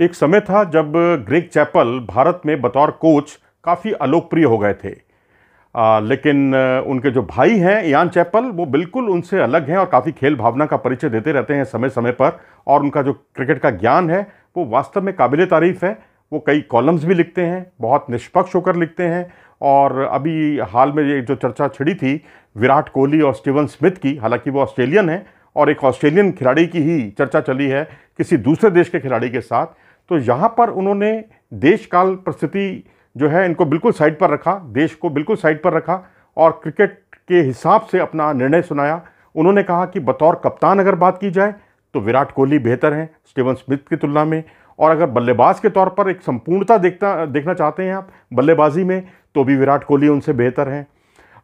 एक समय था जब ग्रेग चैपल भारत में बतौर कोच काफ़ी अलोकप्रिय हो गए थे आ, लेकिन उनके जो भाई हैं यान चैपल वो बिल्कुल उनसे अलग हैं और काफ़ी खेल भावना का परिचय देते रहते हैं समय समय पर और उनका जो क्रिकेट का ज्ञान है वो वास्तव में काबिल तारीफ़ है वो कई कॉलम्स भी लिखते हैं बहुत निष्पक्ष होकर लिखते हैं और अभी हाल में ये जो चर्चा छिड़ी थी विराट कोहली और स्टीवन स्मिथ की हालांकि वो ऑस्ट्रेलियन है और एक ऑस्ट्रेलियन खिलाड़ी की ही चर्चा चली है किसी दूसरे देश के खिलाड़ी के साथ तो यहाँ पर उन्होंने देश काल परिस्थिति जो है इनको बिल्कुल साइड पर रखा देश को बिल्कुल साइड पर रखा और क्रिकेट के हिसाब से अपना निर्णय सुनाया उन्होंने कहा कि बतौर कप्तान अगर बात की जाए तो विराट कोहली बेहतर हैं स्टीवन स्मिथ की तुलना में और अगर बल्लेबाज के तौर पर एक संपूर्णता देखता देखना चाहते हैं आप बल्लेबाजी में तो भी विराट कोहली उनसे बेहतर हैं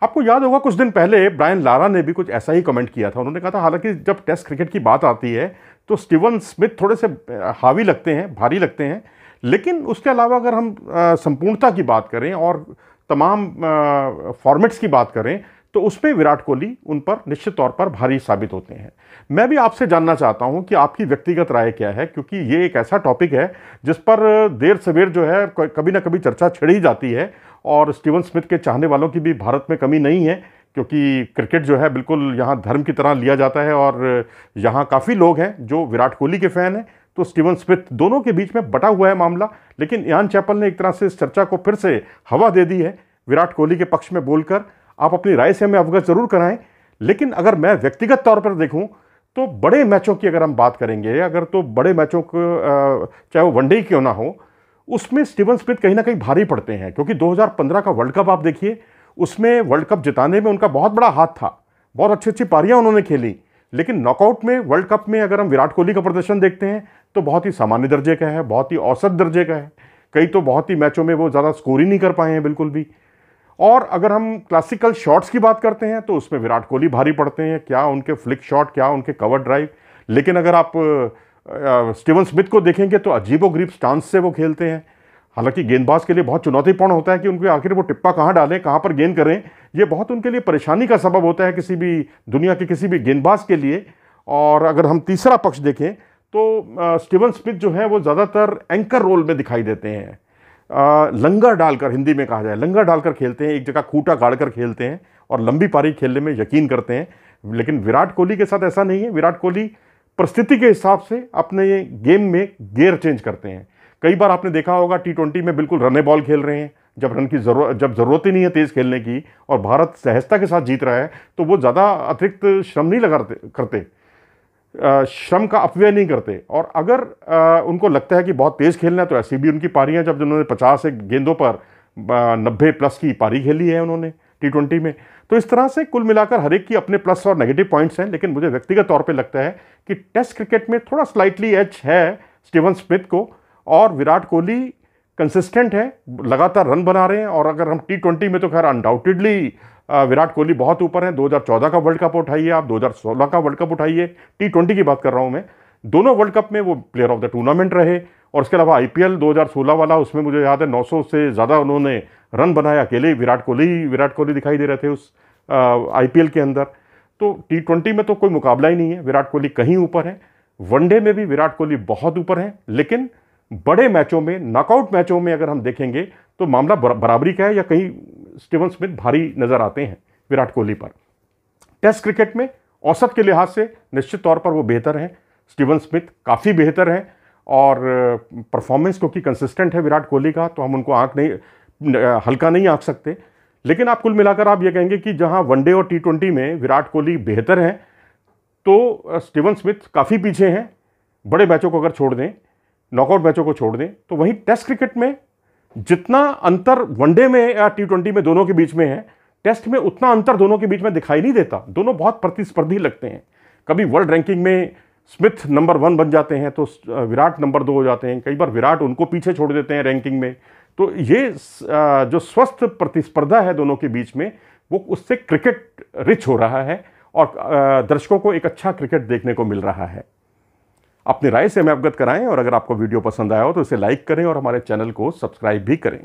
आपको याद होगा कुछ दिन पहले ब्रायन लारा ने भी कुछ ऐसा ही कमेंट किया था उन्होंने कहा था हालांकि जब टेस्ट क्रिकेट की बात आती है तो स्टीवन स्मिथ थोड़े से हावी लगते हैं भारी लगते हैं लेकिन उसके अलावा अगर हम संपूर्णता की बात करें और तमाम फॉर्मेट्स की बात करें तो उसमें विराट कोहली उन पर निश्चित तौर पर भारी साबित होते हैं मैं भी आपसे जानना चाहता हूं कि आपकी व्यक्तिगत राय क्या है क्योंकि ये एक ऐसा टॉपिक है जिस पर देर सवेर जो है कभी ना कभी चर्चा छिड़ ही जाती है और स्टीवन स्मिथ के चाहने वालों की भी भारत में कमी नहीं है क्योंकि क्रिकेट जो है बिल्कुल यहाँ धर्म की तरह लिया जाता है और यहाँ काफ़ी लोग हैं जो विराट कोहली के फ़ैन हैं तो स्टीवन स्मिथ दोनों के बीच में बटा हुआ है मामला लेकिन यान चैपल ने एक तरह से इस चर्चा को फिर से हवा दे दी है विराट कोहली के पक्ष में बोलकर आप अपनी राय से हमें अवगत ज़रूर कराएं लेकिन अगर मैं व्यक्तिगत तौर पर देखूं तो बड़े मैचों की अगर हम बात करेंगे अगर तो बड़े मैचों को चाहे वो वनडे क्यों ना हो उसमें स्टीवन स्मिथ कहीं ना कहीं भारी पड़ते हैं क्योंकि 2015 का वर्ल्ड कप आप देखिए उसमें वर्ल्ड कप जिताने में उनका बहुत बड़ा हाथ था बहुत अच्छी अच्छी पारियाँ उन्होंने खेली लेकिन नॉकआउट में वर्ल्ड कप में अगर हम विराट कोहली का प्रदर्शन देखते हैं तो बहुत ही सामान्य दर्जे का है बहुत ही औसत दर्जे का है कई तो बहुत ही मैचों में वो ज़्यादा स्कोर ही नहीं कर पाए हैं बिल्कुल भी और अगर हम क्लासिकल शॉट्स की बात करते हैं तो उसमें विराट कोहली भारी पड़ते हैं क्या उनके फ्लिक शॉट क्या उनके कवर ड्राइव लेकिन अगर आप स्टीवन स्मिथ को देखेंगे तो अजीबो गरीब स्टांस से वो खेलते हैं हालांकि गेंदबाज के लिए बहुत चुनौतीपूर्ण होता है कि उनके आखिर वो टिप्पा कहाँ डालें कहाँ पर गेंद करें ये बहुत उनके लिए परेशानी का सबब होता है किसी भी दुनिया के किसी भी गेंदबाज के लिए और अगर हम तीसरा पक्ष देखें तो स्टीवन स्मिथ जो है वो ज़्यादातर एंकर रोल में दिखाई देते हैं आ, लंगर डालकर हिंदी में कहा जाए लंगर डालकर खेलते हैं एक जगह खूटा गाड़ कर खेलते हैं और लंबी पारी खेलने में यकीन करते हैं लेकिन विराट कोहली के साथ ऐसा नहीं है विराट कोहली परिस्थिति के हिसाब से अपने गेम में गेयर चेंज करते हैं कई बार आपने देखा होगा टी ट्वेंटी में बिल्कुल रने बॉल खेल रहे हैं जब रन की जरूरत जब ज़रूरत ही नहीं है तेज़ खेलने की और भारत सहजता के साथ जीत रहा है तो वो ज़्यादा अतिरिक्त श्रम नहीं लगा करते श्रम का अपव्यय नहीं करते और अगर उनको लगता है कि बहुत तेज़ खेलना है तो ऐसी भी उनकी पारियाँ जब उन्होंने पचास एक गेंदों पर नब्बे प्लस की पारी खेली है उन्होंने टी ट्वेंटी में तो इस तरह से कुल मिलाकर हर एक की अपने प्लस और नेगेटिव पॉइंट्स हैं लेकिन मुझे व्यक्तिगत तौर पर लगता है कि टेस्ट क्रिकेट में थोड़ा स्लाइटली एच है स्टीवन स्मिथ को और विराट कोहली कंसिस्टेंट है लगातार रन बना रहे हैं और अगर हम टी ट्वेंटी में तो खैर अनडाउटेडली विराट कोहली बहुत ऊपर हैं 2014 का वर्ल्ड कप उठाइए आप 2016 का वर्ल्ड कप उठाइए टी ट्वेंटी की बात कर रहा हूँ मैं दोनों वर्ल्ड कप में वो प्लेयर ऑफ द टूर्नामेंट रहे और उसके अलावा आई 2016 वाला उसमें मुझे याद है 900 से ज़्यादा उन्होंने रन बनाया अकेले विराट कोहली विराट कोहली दिखाई दे रहे थे उस आई के अंदर तो टी में तो कोई मुकाबला ही नहीं है विराट कोहली कहीं ऊपर है वनडे में भी विराट कोहली बहुत ऊपर हैं लेकिन बड़े मैचों में नॉकआउट मैचों में अगर हम देखेंगे तो मामला बराबरी का है या कहीं स्टीवन स्मिथ भारी नज़र आते हैं विराट कोहली पर टेस्ट क्रिकेट में औसत के लिहाज से निश्चित तौर पर वो बेहतर हैं स्टीवन स्मिथ काफ़ी बेहतर हैं और परफॉर्मेंस क्योंकि कंसिस्टेंट है विराट कोहली का तो हम उनको आँख नहीं हल्का नहीं आँख सकते लेकिन आप कुल मिलाकर आप ये कहेंगे कि जहाँ वनडे और टी ट्वेंटी में विराट कोहली बेहतर हैं तो स्टीवन स्मिथ काफ़ी पीछे हैं बड़े मैचों को अगर छोड़ दें नॉकआउट मैचों को छोड़ दें तो वहीं टेस्ट क्रिकेट में जितना अंतर वनडे में या टी ट्वेंटी में दोनों के बीच में है टेस्ट में उतना अंतर दोनों के बीच में दिखाई नहीं देता दोनों बहुत प्रतिस्पर्धी लगते हैं कभी वर्ल्ड रैंकिंग में स्मिथ नंबर वन बन जाते हैं तो विराट नंबर दो हो जाते हैं कई बार विराट उनको पीछे छोड़ देते हैं रैंकिंग में तो ये जो स्वस्थ प्रतिस्पर्धा है दोनों के बीच में वो उससे क्रिकेट रिच हो रहा है और दर्शकों को एक अच्छा क्रिकेट देखने को मिल रहा है अपनी राय से हमें अवगत कराएं और अगर आपको वीडियो पसंद आया हो तो इसे लाइक करें और हमारे चैनल को सब्सक्राइब भी करें